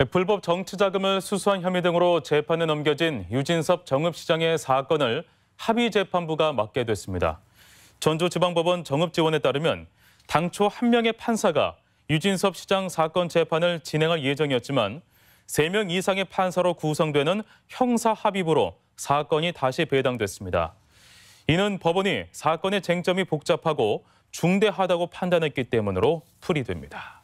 네, 불법 정치자금을 수수한 혐의 등으로 재판에 넘겨진 유진섭 정읍시장의 사건을 합의재판부가 맡게 됐습니다. 전주지방법원 정읍지원에 따르면 당초 한 명의 판사가 유진섭 시장 사건 재판을 진행할 예정이었지만 3명 이상의 판사로 구성되는 형사합의부로 사건이 다시 배당됐습니다. 이는 법원이 사건의 쟁점이 복잡하고 중대하다고 판단했기 때문으로 풀이됩니다.